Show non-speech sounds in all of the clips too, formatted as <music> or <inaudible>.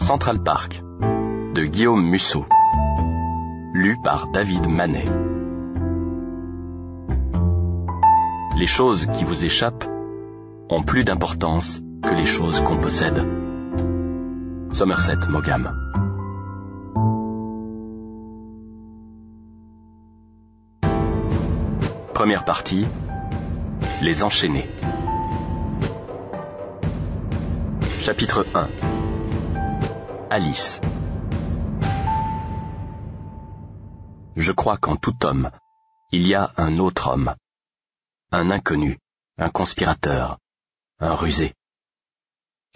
Central Park de Guillaume Musso. Lu par David Manet. Les choses qui vous échappent ont plus d'importance que les choses qu'on possède. Somerset Maugham. Première partie. Les enchaîner. Chapitre 1 Alice Je crois qu'en tout homme, il y a un autre homme, un inconnu, un conspirateur, un rusé.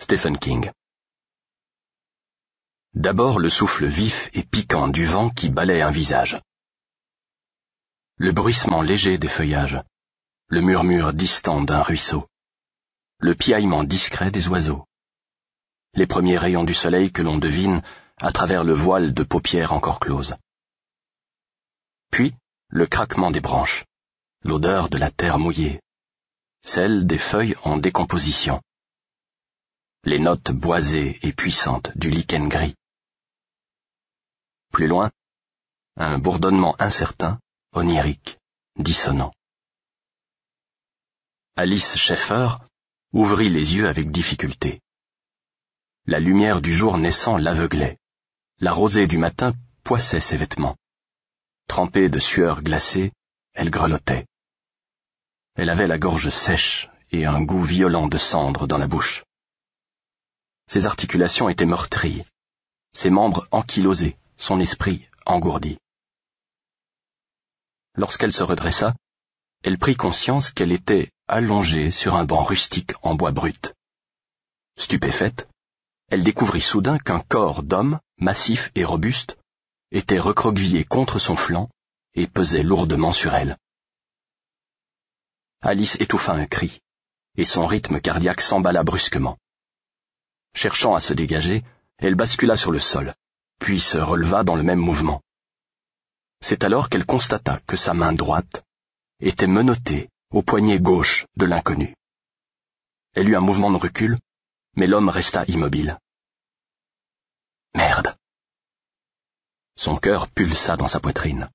Stephen King D'abord le souffle vif et piquant du vent qui balaie un visage. Le bruissement léger des feuillages, le murmure distant d'un ruisseau, le piaillement discret des oiseaux, les premiers rayons du soleil que l'on devine à travers le voile de paupières encore closes. Puis, le craquement des branches, l'odeur de la terre mouillée, celle des feuilles en décomposition, les notes boisées et puissantes du lichen gris. Plus loin, un bourdonnement incertain, onirique, dissonant. Alice Schaeffer ouvrit les yeux avec difficulté. La lumière du jour naissant l'aveuglait. La rosée du matin poissait ses vêtements. Trempée de sueur glacée, elle grelottait. Elle avait la gorge sèche et un goût violent de cendre dans la bouche. Ses articulations étaient meurtries, ses membres ankylosés, son esprit engourdi. Lorsqu'elle se redressa, elle prit conscience qu'elle était allongée sur un banc rustique en bois brut. Stupéfaite, elle découvrit soudain qu'un corps d'homme, massif et robuste, était recroquevillé contre son flanc et pesait lourdement sur elle. Alice étouffa un cri, et son rythme cardiaque s'emballa brusquement. Cherchant à se dégager, elle bascula sur le sol, puis se releva dans le même mouvement. C'est alors qu'elle constata que sa main droite était menottée au poignet gauche de l'inconnu. Elle eut un mouvement de recul, mais l'homme resta immobile. Merde. Son cœur pulsa dans sa poitrine.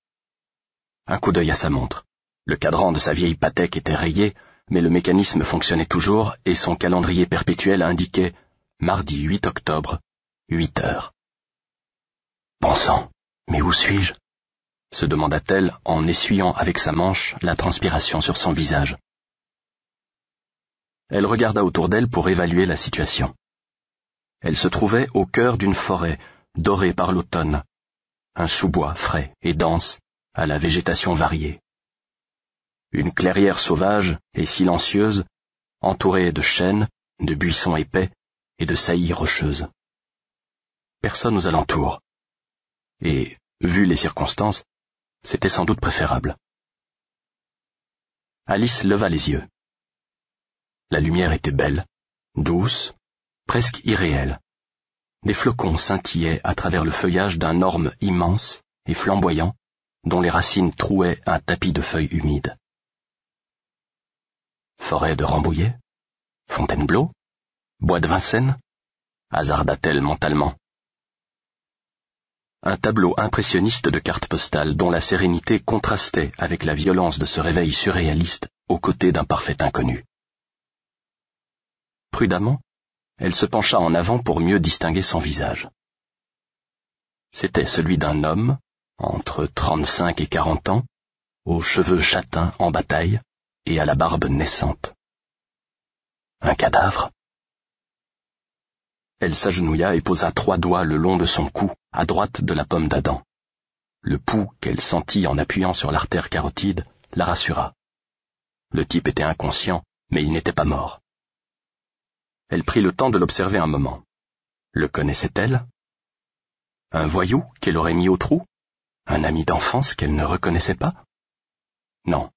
Un coup d'œil à sa montre. Le cadran de sa vieille Patek était rayé, mais le mécanisme fonctionnait toujours et son calendrier perpétuel indiquait mardi 8 octobre, 8 heures. Pensant, mais où suis-je se demanda-t-elle en essuyant avec sa manche la transpiration sur son visage. Elle regarda autour d'elle pour évaluer la situation. Elle se trouvait au cœur d'une forêt, dorée par l'automne, un sous-bois frais et dense, à la végétation variée. Une clairière sauvage et silencieuse, entourée de chênes, de buissons épais et de saillies rocheuses. Personne aux alentours. Et, vu les circonstances, c'était sans doute préférable. Alice leva les yeux. La lumière était belle, douce, presque irréelle. Des flocons scintillaient à travers le feuillage d'un orme immense et flamboyant, dont les racines trouaient un tapis de feuilles humides. Forêt de Rambouillet Fontainebleau Bois de Vincennes hasarda-t-elle mentalement. Un tableau impressionniste de cartes postales dont la sérénité contrastait avec la violence de ce réveil surréaliste aux côtés d'un parfait inconnu. Prudemment, elle se pencha en avant pour mieux distinguer son visage. C'était celui d'un homme, entre trente-cinq et quarante ans, aux cheveux châtains en bataille et à la barbe naissante. Un cadavre Elle s'agenouilla et posa trois doigts le long de son cou, à droite de la pomme d'Adam. Le pouls qu'elle sentit en appuyant sur l'artère carotide la rassura. Le type était inconscient, mais il n'était pas mort. Elle prit le temps de l'observer un moment. Le connaissait-elle Un voyou qu'elle aurait mis au trou Un ami d'enfance qu'elle ne reconnaissait pas Non,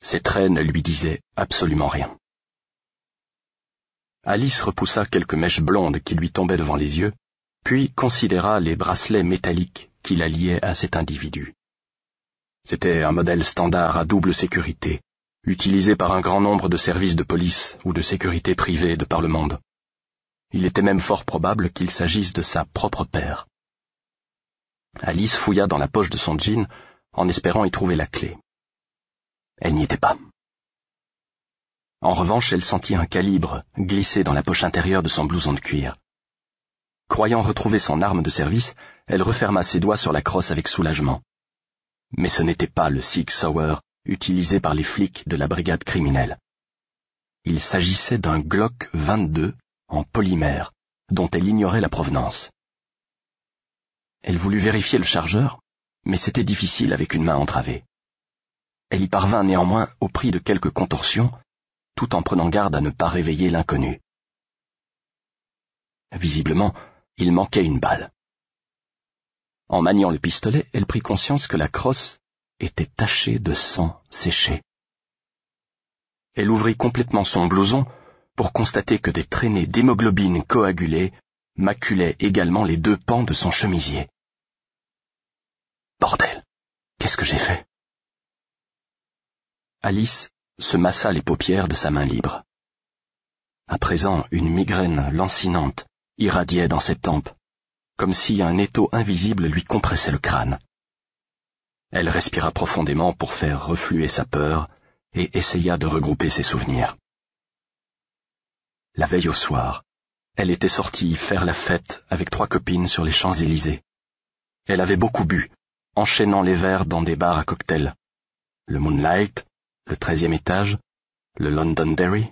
ses traits ne lui disaient absolument rien. Alice repoussa quelques mèches blondes qui lui tombaient devant les yeux, puis considéra les bracelets métalliques qui la liaient à cet individu. C'était un modèle standard à double sécurité, utilisé par un grand nombre de services de police ou de sécurité privée de par le monde. Il était même fort probable qu'il s'agisse de sa propre paire. Alice fouilla dans la poche de son jean en espérant y trouver la clé. Elle n'y était pas. En revanche, elle sentit un calibre glisser dans la poche intérieure de son blouson de cuir. Croyant retrouver son arme de service, elle referma ses doigts sur la crosse avec soulagement. Mais ce n'était pas le six Sauer utilisé par les flics de la brigade criminelle. Il s'agissait d'un Glock 22 en polymère, dont elle ignorait la provenance. Elle voulut vérifier le chargeur, mais c'était difficile avec une main entravée. Elle y parvint néanmoins au prix de quelques contorsions, tout en prenant garde à ne pas réveiller l'inconnu. Visiblement, il manquait une balle. En maniant le pistolet, elle prit conscience que la crosse était taché de sang séché. Elle ouvrit complètement son blouson pour constater que des traînées d'hémoglobine coagulée maculaient également les deux pans de son chemisier. Bordel, qu'est-ce que j'ai fait Alice se massa les paupières de sa main libre. À présent, une migraine lancinante irradiait dans ses tempes, comme si un étau invisible lui compressait le crâne. Elle respira profondément pour faire refluer sa peur et essaya de regrouper ses souvenirs. La veille au soir, elle était sortie faire la fête avec trois copines sur les Champs-Élysées. Elle avait beaucoup bu, enchaînant les verres dans des bars à cocktails. Le Moonlight, le treizième étage, le London Londonderry.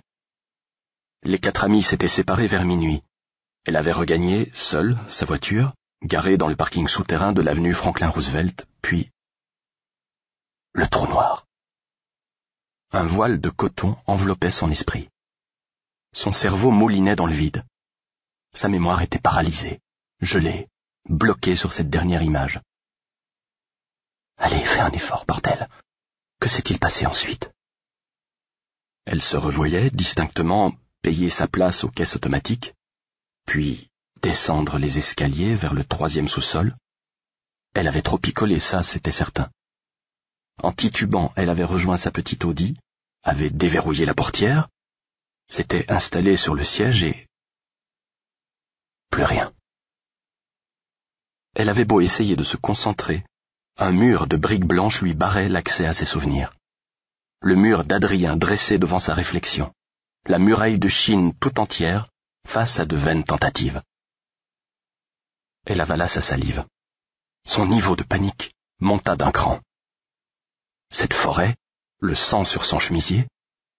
Les quatre amis s'étaient séparés vers minuit. Elle avait regagné, seule, sa voiture, garée dans le parking souterrain de l'avenue Franklin Roosevelt, puis le trou noir. Un voile de coton enveloppait son esprit. Son cerveau moulinait dans le vide. Sa mémoire était paralysée, gelée, bloquée sur cette dernière image. Allez, fais un effort, bordel. Que s'est-il passé ensuite Elle se revoyait distinctement payer sa place aux caisses automatiques, puis descendre les escaliers vers le troisième sous-sol. Elle avait trop picolé, ça c'était certain. En titubant, elle avait rejoint sa petite Audi, avait déverrouillé la portière, s'était installée sur le siège et... Plus rien. Elle avait beau essayer de se concentrer, un mur de briques blanches lui barrait l'accès à ses souvenirs. Le mur d'Adrien dressé devant sa réflexion, la muraille de Chine tout entière face à de vaines tentatives. Elle avala sa salive. Son niveau de panique monta d'un cran cette forêt, le sang sur son chemisier,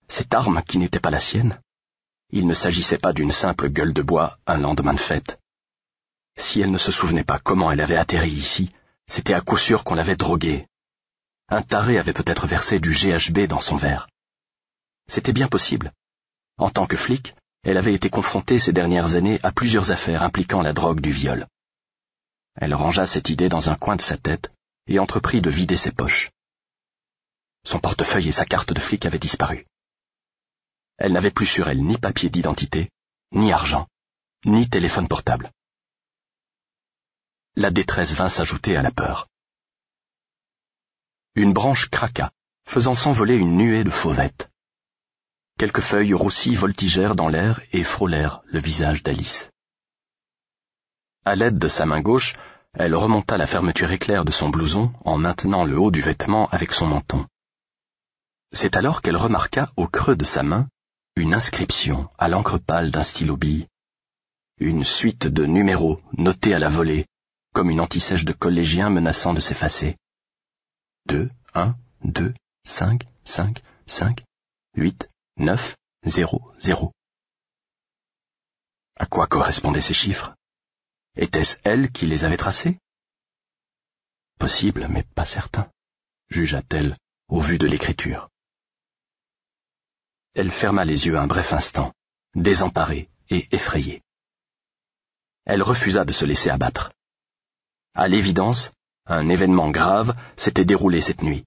cette arme qui n'était pas la sienne. Il ne s'agissait pas d'une simple gueule de bois un lendemain de fête. Si elle ne se souvenait pas comment elle avait atterri ici, c'était à coup sûr qu'on l'avait droguée. Un taré avait peut-être versé du GHB dans son verre. C'était bien possible. En tant que flic, elle avait été confrontée ces dernières années à plusieurs affaires impliquant la drogue du viol. Elle rangea cette idée dans un coin de sa tête et entreprit de vider ses poches. Son portefeuille et sa carte de flic avaient disparu. Elle n'avait plus sur elle ni papier d'identité, ni argent, ni téléphone portable. La détresse vint s'ajouter à la peur. Une branche craqua, faisant s'envoler une nuée de fauvettes. Quelques feuilles roussies voltigèrent dans l'air et frôlèrent le visage d'Alice. À l'aide de sa main gauche, elle remonta la fermeture éclair de son blouson en maintenant le haut du vêtement avec son menton. C'est alors qu'elle remarqua au creux de sa main une inscription à l'encre pâle d'un stylo bille. Une suite de numéros notés à la volée, comme une antisèche de collégien menaçant de s'effacer. 2, 1, 2, 5, 5, 5, 8, 9, 0, zéro. À quoi correspondaient ces chiffres Était-ce elle qui les avait tracés Possible, mais pas certain, jugea-t-elle au vu de l'écriture. Elle ferma les yeux un bref instant, désemparée et effrayée. Elle refusa de se laisser abattre. À l'évidence, un événement grave s'était déroulé cette nuit.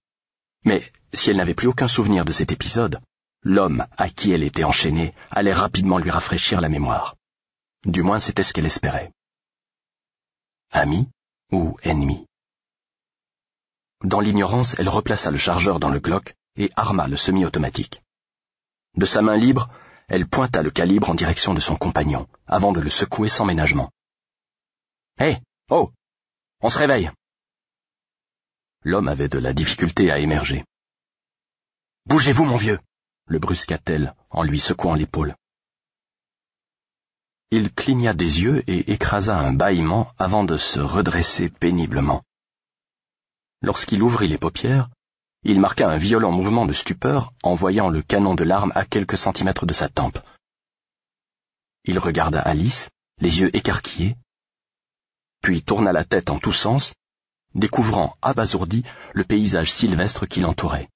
Mais si elle n'avait plus aucun souvenir de cet épisode, l'homme à qui elle était enchaînée allait rapidement lui rafraîchir la mémoire. Du moins c'était ce qu'elle espérait. Ami ou ennemi Dans l'ignorance, elle replaça le chargeur dans le Glock et arma le semi-automatique. De sa main libre, elle pointa le calibre en direction de son compagnon, avant de le secouer sans ménagement. Hé Oh On se réveille L'homme avait de la difficulté à émerger. Bougez-vous, mon vieux le brusqua-t-elle en lui secouant l'épaule. Il cligna des yeux et écrasa un bâillement avant de se redresser péniblement. Lorsqu'il ouvrit les paupières, il marqua un violent mouvement de stupeur en voyant le canon de l'arme à quelques centimètres de sa tempe. Il regarda Alice, les yeux écarquillés, puis tourna la tête en tous sens, découvrant abasourdi le paysage sylvestre qui l'entourait.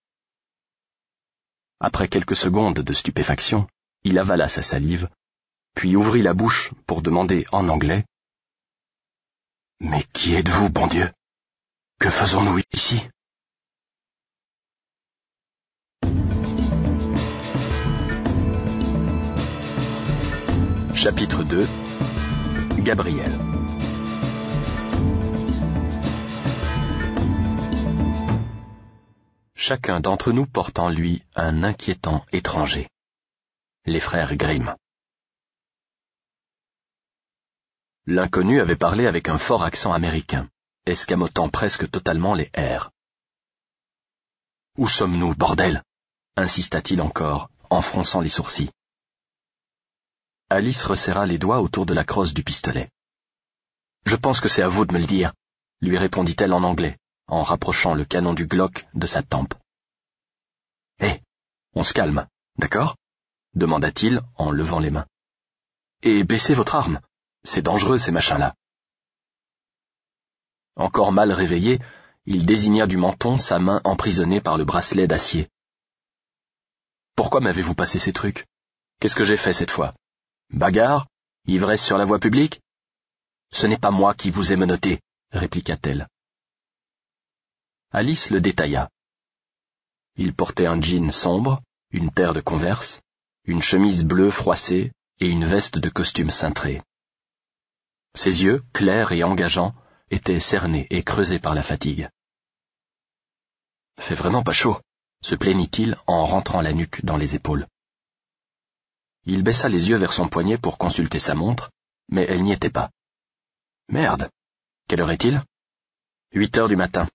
Après quelques secondes de stupéfaction, il avala sa salive, puis ouvrit la bouche pour demander en anglais Mais qui êtes-vous, bon Dieu Que faisons-nous ici Chapitre 2 Gabriel Chacun d'entre nous porte en lui un inquiétant étranger. Les frères Grimm. L'inconnu avait parlé avec un fort accent américain, escamotant presque totalement les R. Où sommes-nous, bordel insista-t-il encore, en fronçant les sourcils. Alice resserra les doigts autour de la crosse du pistolet. Je pense que c'est à vous de me le dire, lui répondit-elle en anglais, en rapprochant le canon du Glock de sa tempe. eh on se calme, d'accord demanda-t-il en levant les mains. Et baissez votre arme. C'est dangereux, ces machins-là. Encore mal réveillé, il désigna du menton sa main emprisonnée par le bracelet d'acier. Pourquoi m'avez-vous passé ces trucs Qu'est-ce que j'ai fait cette fois Bagarre Ivresse sur la voie publique Ce n'est pas moi qui vous ai menotté, répliqua-t-elle. Alice le détailla. Il portait un jean sombre, une paire de converse, une chemise bleue froissée et une veste de costume cintrée. Ses yeux, clairs et engageants, étaient cernés et creusés par la fatigue. Fait vraiment pas chaud, se plaignit-il en rentrant la nuque dans les épaules. Il baissa les yeux vers son poignet pour consulter sa montre, mais elle n'y était pas. Merde. Quelle heure est-il Huit heures du matin.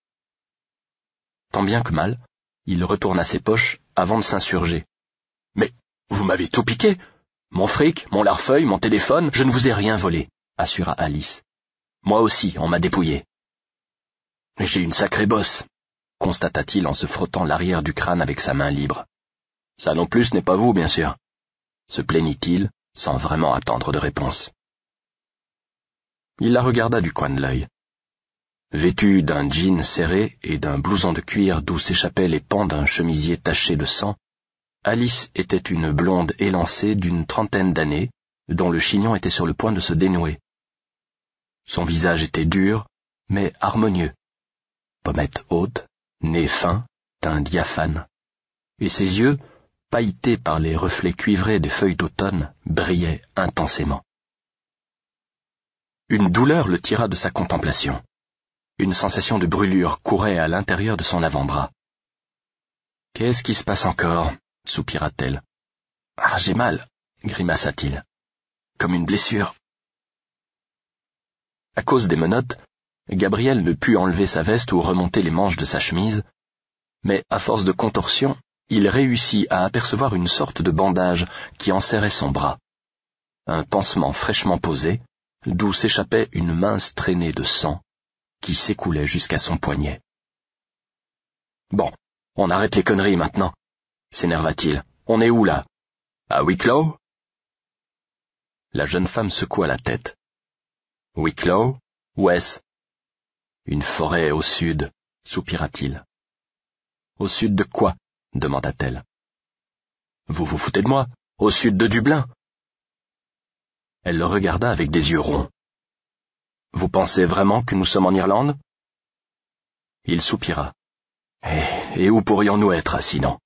Tant bien que mal, il retourna ses poches avant de s'insurger. Mais vous m'avez tout piqué Mon fric, mon larfeuille, mon téléphone, je ne vous ai rien volé, assura Alice. Moi aussi, on m'a dépouillé. J'ai une sacrée bosse, constata-t-il en se frottant l'arrière du crâne avec sa main libre. Ça non plus n'est pas vous, bien sûr se plaignit-il, sans vraiment attendre de réponse. Il la regarda du coin de l'œil. Vêtue d'un jean serré et d'un blouson de cuir d'où s'échappaient les pans d'un chemisier taché de sang, Alice était une blonde élancée d'une trentaine d'années, dont le chignon était sur le point de se dénouer. Son visage était dur, mais harmonieux. Pommettes hautes, nez fin, teint diaphane. Et ses yeux, Pailleté par les reflets cuivrés des feuilles d'automne, brillait intensément. Une douleur le tira de sa contemplation. Une sensation de brûlure courait à l'intérieur de son avant-bras. Qu'est-ce qui se passe encore soupira-t-elle. Ah, j'ai mal, grimaça-t-il. Comme une blessure. À cause des menottes, Gabriel ne put enlever sa veste ou remonter les manches de sa chemise, mais à force de contorsion, il réussit à apercevoir une sorte de bandage qui enserrait son bras. Un pansement fraîchement posé, d'où s'échappait une mince traînée de sang qui s'écoulait jusqu'à son poignet. Bon, on arrête les conneries maintenant, s'énerva-t-il. On est où là À Wicklow La jeune femme secoua la tête. Wicklow où — Une forêt au sud, soupira-t-il. Au sud de quoi demanda-t-elle. Vous vous foutez de moi Au sud de Dublin Elle le regarda avec des yeux ronds. Vous pensez vraiment que nous sommes en Irlande Il soupira. Et, eh, et où pourrions-nous être, sinon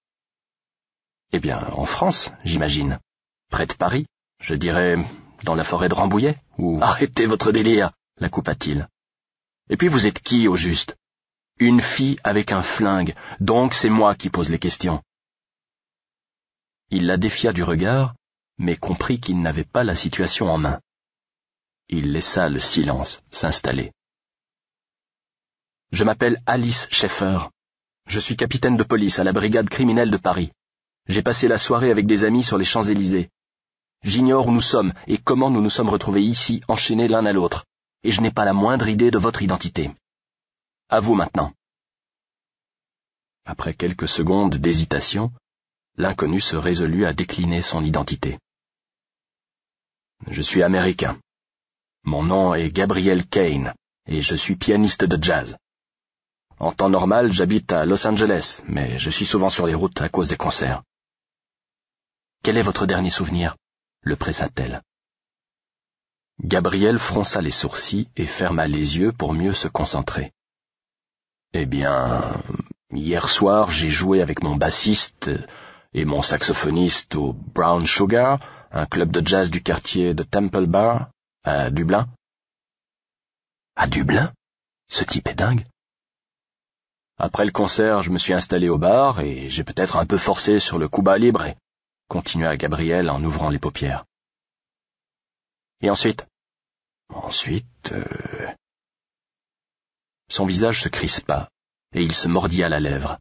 Eh bien, en France, j'imagine. Près de Paris, je dirais, dans la forêt de Rambouillet, ou... <laughs> Arrêtez votre délire, la coupa-t-il. Et puis vous êtes qui, au juste une fille avec un flingue, donc c'est moi qui pose les questions. Il la défia du regard, mais comprit qu'il n'avait pas la situation en main. Il laissa le silence s'installer. Je m'appelle Alice Schaeffer. Je suis capitaine de police à la brigade criminelle de Paris. J'ai passé la soirée avec des amis sur les Champs-Élysées. J'ignore où nous sommes et comment nous nous sommes retrouvés ici, enchaînés l'un à l'autre, et je n'ai pas la moindre idée de votre identité. À vous maintenant. Après quelques secondes d'hésitation, l'inconnu se résolut à décliner son identité. Je suis américain. Mon nom est Gabriel Kane et je suis pianiste de jazz. En temps normal, j'habite à Los Angeles, mais je suis souvent sur les routes à cause des concerts. Quel est votre dernier souvenir le pressa-t-elle. Gabriel fronça les sourcils et ferma les yeux pour mieux se concentrer. Eh bien, hier soir, j'ai joué avec mon bassiste et mon saxophoniste au Brown Sugar, un club de jazz du quartier de Temple Bar, à Dublin. À Dublin Ce type est dingue. Après le concert, je me suis installé au bar et j'ai peut-être un peu forcé sur le coup libre, continua Gabriel en ouvrant les paupières. Et ensuite Ensuite, euh, son visage se crispa, et il se mordit à la lèvre.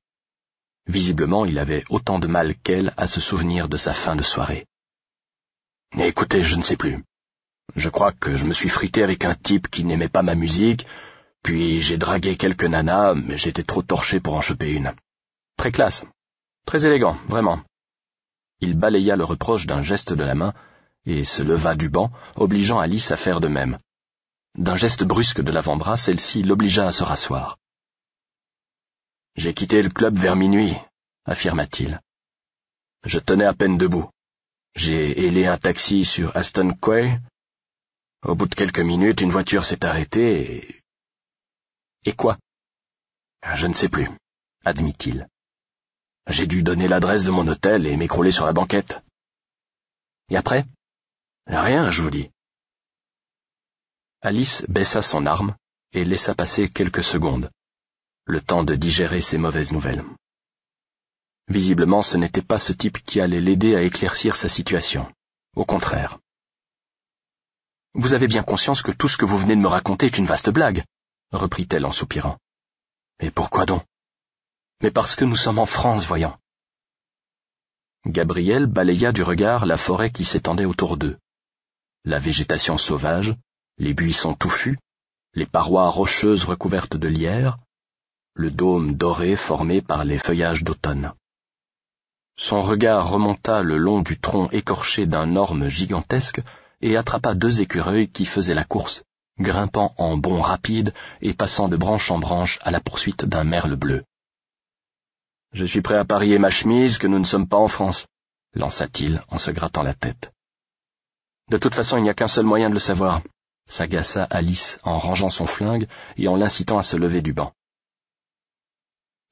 Visiblement, il avait autant de mal qu'elle à se souvenir de sa fin de soirée. Écoutez, je ne sais plus. Je crois que je me suis frité avec un type qui n'aimait pas ma musique, puis j'ai dragué quelques nanas, mais j'étais trop torché pour en choper une. Très classe. Très élégant, vraiment. Il balaya le reproche d'un geste de la main, et se leva du banc, obligeant Alice à faire de même. D'un geste brusque de l'avant-bras, celle-ci l'obligea à se rasseoir. J'ai quitté le club vers minuit, affirma-t-il. Je tenais à peine debout. J'ai hélé un taxi sur Aston Quay. Au bout de quelques minutes, une voiture s'est arrêtée et... Et quoi Je ne sais plus, admit-il. J'ai dû donner l'adresse de mon hôtel et m'écrouler sur la banquette. Et après Rien, je vous dis. Alice baissa son arme et laissa passer quelques secondes, le temps de digérer ces mauvaises nouvelles. Visiblement, ce n'était pas ce type qui allait l'aider à éclaircir sa situation. Au contraire. Vous avez bien conscience que tout ce que vous venez de me raconter est une vaste blague, reprit-elle en soupirant. Et pourquoi donc Mais parce que nous sommes en France, voyons. Gabriel balaya du regard la forêt qui s'étendait autour d'eux. La végétation sauvage, les buissons touffus, les parois rocheuses recouvertes de lierre, le dôme doré formé par les feuillages d'automne. Son regard remonta le long du tronc écorché d'un orme gigantesque et attrapa deux écureuils qui faisaient la course, grimpant en bond rapide et passant de branche en branche à la poursuite d'un merle bleu. Je suis prêt à parier ma chemise que nous ne sommes pas en France, lança-t-il en se grattant la tête. De toute façon, il n'y a qu'un seul moyen de le savoir s'agaça Alice en rangeant son flingue et en l'incitant à se lever du banc.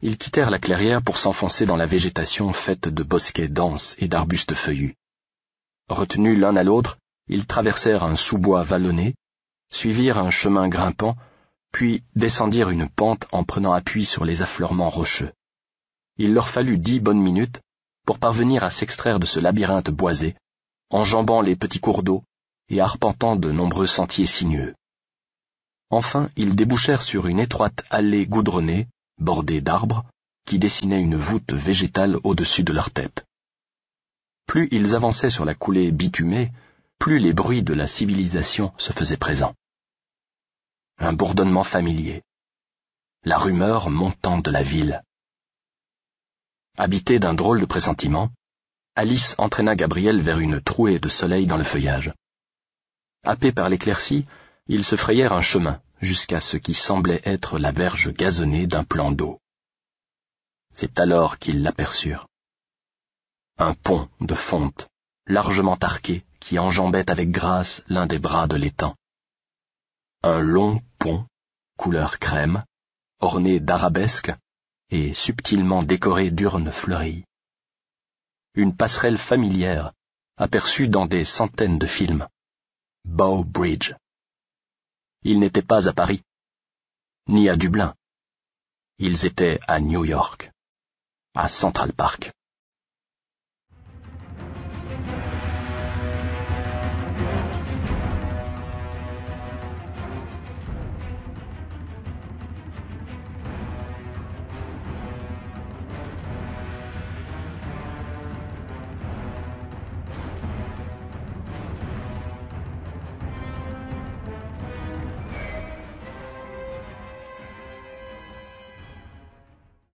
Ils quittèrent la clairière pour s'enfoncer dans la végétation faite de bosquets denses et d'arbustes feuillus. Retenus l'un à l'autre, ils traversèrent un sous-bois vallonné, suivirent un chemin grimpant, puis descendirent une pente en prenant appui sur les affleurements rocheux. Il leur fallut dix bonnes minutes pour parvenir à s'extraire de ce labyrinthe boisé, enjambant les petits cours d'eau et arpentant de nombreux sentiers sinueux. Enfin, ils débouchèrent sur une étroite allée goudronnée, bordée d'arbres, qui dessinait une voûte végétale au-dessus de leur tête. Plus ils avançaient sur la coulée bitumée, plus les bruits de la civilisation se faisaient présents. Un bourdonnement familier. La rumeur montant de la ville. Habitée d'un drôle de pressentiment, Alice entraîna Gabriel vers une trouée de soleil dans le feuillage. Happés par l'éclaircie, ils se frayèrent un chemin jusqu'à ce qui semblait être la berge gazonnée d'un plan d'eau. C'est alors qu'ils l'aperçurent. Un pont de fonte, largement arqué, qui enjambait avec grâce l'un des bras de l'étang. Un long pont, couleur crème, orné d'arabesques et subtilement décoré d'urnes fleuries. Une passerelle familière, aperçue dans des centaines de films Bow Bridge. Ils n'étaient pas à Paris, ni à Dublin. Ils étaient à New York, à Central Park.